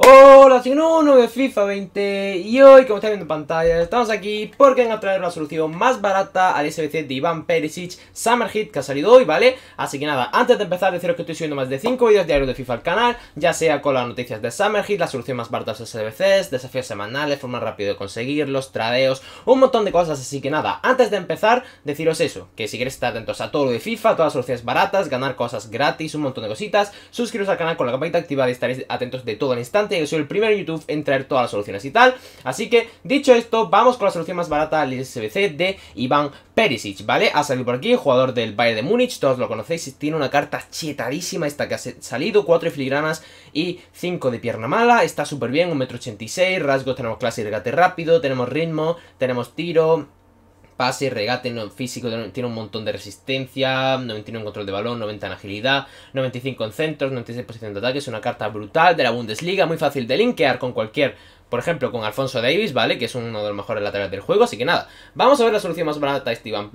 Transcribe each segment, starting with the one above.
Hola, soy de FIFA 20 y hoy, como estáis viendo en pantalla, estamos aquí porque vengo a traer la solución más barata al SBC de Iván Perisic Summer Hit que ha salido hoy, ¿vale? Así que nada, antes de empezar, deciros que estoy subiendo más de 5 vídeos diarios de FIFA al canal, ya sea con las noticias de Summer Hit, la solución más barata de los SBCs, desafíos semanales, forma rápida de conseguirlos, tradeos, un montón de cosas, así que nada, antes de empezar, deciros eso, que si queréis estar atentos a todo de FIFA, todas las soluciones baratas, ganar cosas gratis, un montón de cositas, suscribiros al canal con la campanita activada y estaréis atentos de todo el instante soy el primero en YouTube en traer todas las soluciones y tal. Así que, dicho esto, vamos con la solución más barata El SBC de Iván Perisic, ¿vale? Ha salido por aquí, jugador del Bayern de Múnich, todos lo conocéis, tiene una carta chetadísima esta que ha salido, 4 filigranas y 5 de pierna mala, está súper bien, 1,86m, rasgos, tenemos clase de regate rápido, tenemos ritmo, tenemos tiro, pase, regate, no físico, tiene un montón de resistencia, 91 en control de balón, 90 en agilidad, 95 en centros, 96 en posición de ataque, es una carta brutal de la Bundesliga, muy fácil de linkear con cualquier por ejemplo, con Alfonso Davis, ¿vale? Que es uno de los mejores laterales del juego, así que nada. Vamos a ver la solución más barata de Steven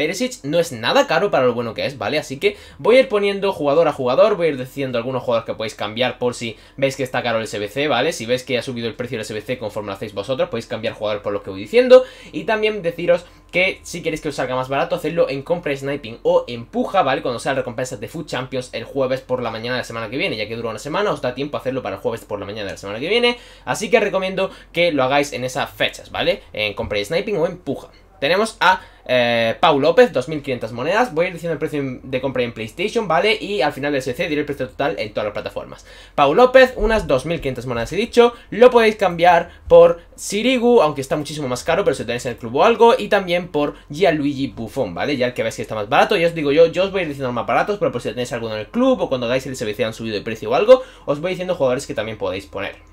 No es nada caro para lo bueno que es, ¿vale? Así que voy a ir poniendo jugador a jugador, voy a ir diciendo algunos jugadores que podéis cambiar por si veis que está caro el SBC, ¿vale? Si veis que ha subido el precio del SBC conforme lo hacéis vosotros, podéis cambiar jugador por lo que voy diciendo. Y también deciros que si queréis que os salga más barato, hacedlo en compra sniping o empuja, ¿vale? Cuando sean recompensas de Food Champions el jueves por la mañana de la semana que viene, ya que dura una semana, os da tiempo hacerlo para el jueves por la mañana de la semana que viene, así que recomiendo que lo hagáis en esas fechas, ¿vale? En compra sniping o empuja. Tenemos a eh, Pau López, 2.500 monedas. Voy a ir diciendo el precio de compra en PlayStation, ¿vale? Y al final del CC diré el precio total en todas las plataformas. Pau López, unas 2.500 monedas he dicho. Lo podéis cambiar por Sirigu, aunque está muchísimo más caro, pero si tenéis en el club o algo. Y también por Gianluigi Buffon, ¿vale? Ya el que veis que está más barato. Ya os digo yo, yo os voy a ir diciendo más baratos, pero por si tenéis alguno en el club o cuando dais el SBC han subido de precio o algo, os voy diciendo jugadores que también podéis poner.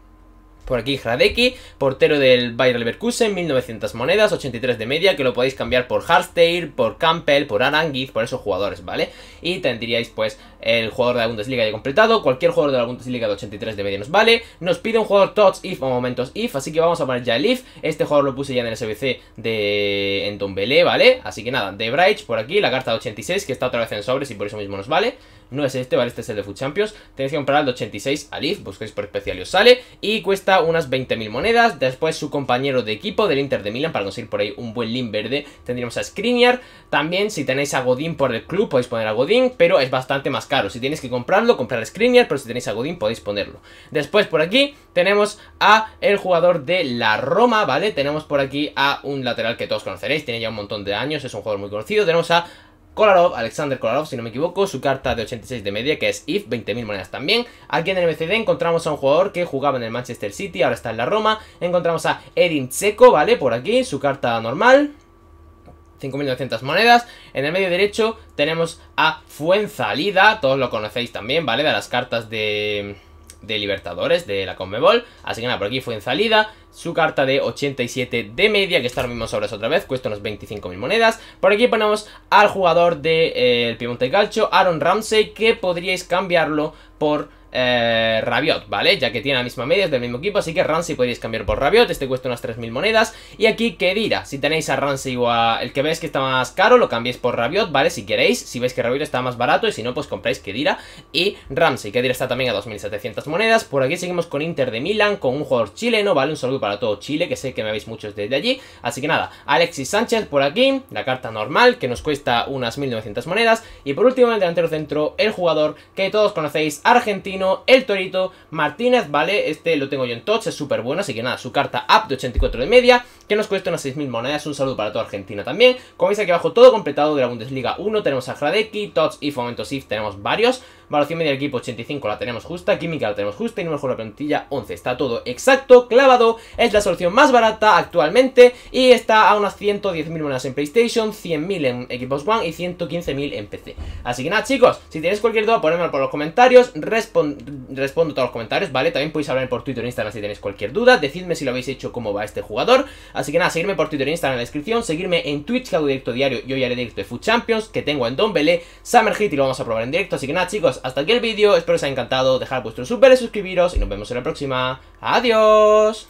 Por aquí Hradeki, portero del Bayer Leverkusen, 1900 monedas, 83 de media, que lo podéis cambiar por Harstair por Campbell, por Aranguiz, por esos jugadores, ¿vale? Y tendríais pues el jugador de la Bundesliga ya completado, cualquier jugador de la Bundesliga de 83 de media nos vale. Nos pide un jugador Tots If o momentos If, así que vamos a poner ya el If. Este jugador lo puse ya en el SBC de en Belé ¿vale? Así que nada, de por aquí, la carta de 86, que está otra vez en sobres y por eso mismo nos vale. No es este, ¿vale? Este es el de Food Champions. Tenéis que comprar el de 86 al If, buscáis por especial y os sale. Y cuesta unas 20.000 monedas. Después su compañero de equipo del Inter de Milan, para conseguir por ahí un buen link verde. Tendríamos a Skriniar. También si tenéis a Godín por el club podéis poner a Godín, pero es bastante más caro. Si tenéis que comprarlo, comprar a Skriniar, pero si tenéis a Godín podéis ponerlo. Después por aquí tenemos a el jugador de la Roma, ¿vale? Tenemos por aquí a un lateral que todos conoceréis, tiene ya un montón de años, es un jugador muy conocido. Tenemos a Kolarov, Alexander Kolarov, si no me equivoco, su carta de 86 de media, que es IF, 20.000 monedas también. Aquí en el MCD encontramos a un jugador que jugaba en el Manchester City, ahora está en la Roma. Encontramos a Erin Checo, ¿vale? Por aquí, su carta normal. 5.900 monedas. En el medio derecho tenemos a Fuenzalida, todos lo conocéis también, ¿vale? De las cartas de de Libertadores de la Conmebol. Así que nada, por aquí fue en salida. Su carta de 87 de media, que está ahora mismo sobres otra vez, cuesta unos 25.000 monedas. Por aquí ponemos al jugador del de, eh, Piemonte Calcio, Aaron Ramsey, que podríais cambiarlo por eh, Rabiot, ¿vale? Ya que tiene la misma media, es del mismo equipo, así que Ramsey podéis cambiar por Rabiot, este cuesta unas 3.000 monedas. Y aquí Kedira, si tenéis a Ramsey o el que veis que está más caro, lo cambiéis por Rabiot, ¿vale? Si queréis, si veis que Rabiot está más barato y si no, pues compráis Kedira y Ramsey. Kedira está también a 2.700 monedas. Por aquí seguimos con Inter de Milán, con un jugador chileno, ¿vale? Un saludo para todo Chile, que sé que me habéis muchos desde allí. Así que nada, Alexis Sánchez por aquí, la carta normal, que nos cuesta unas 1.900 monedas. Y por último, el delantero centro, el jugador que todos conocéis, Argentina el Torito, Martínez, ¿vale? Este lo tengo yo en touch, es súper bueno, así que nada, su carta up de 84 de media, que nos cuesta unas 6.000 monedas. Un saludo para toda Argentina también. Como veis aquí abajo, todo completado de la Bundesliga 1. Tenemos a Hradecki, Tots y Fomento Sif, tenemos varios. Valoración media del equipo 85 la tenemos justa, Química la tenemos justa y número de la plantilla 11. Está todo exacto, clavado, es la solución más barata actualmente y está a unas 110.000 monedas en PlayStation, 100.000 en Equipos One y 115.000 en PC. Así que nada chicos, si tenéis cualquier duda ponedmelo por los comentarios, respondo todos los comentarios, ¿vale? También podéis hablar por Twitter o Instagram si tenéis cualquier duda, decidme si lo habéis hecho, cómo va este jugador. Así que nada, seguirme por Twitter e Instagram en la descripción, seguirme en Twitch, que hago directo diario, yo ya haré directo de Food Champions, que tengo en Don Belé, Summer Hit y lo vamos a probar en directo. Así que nada, chicos, hasta aquí el vídeo, espero que os haya encantado, dejar vuestros superes, suscribiros y nos vemos en la próxima. ¡Adiós!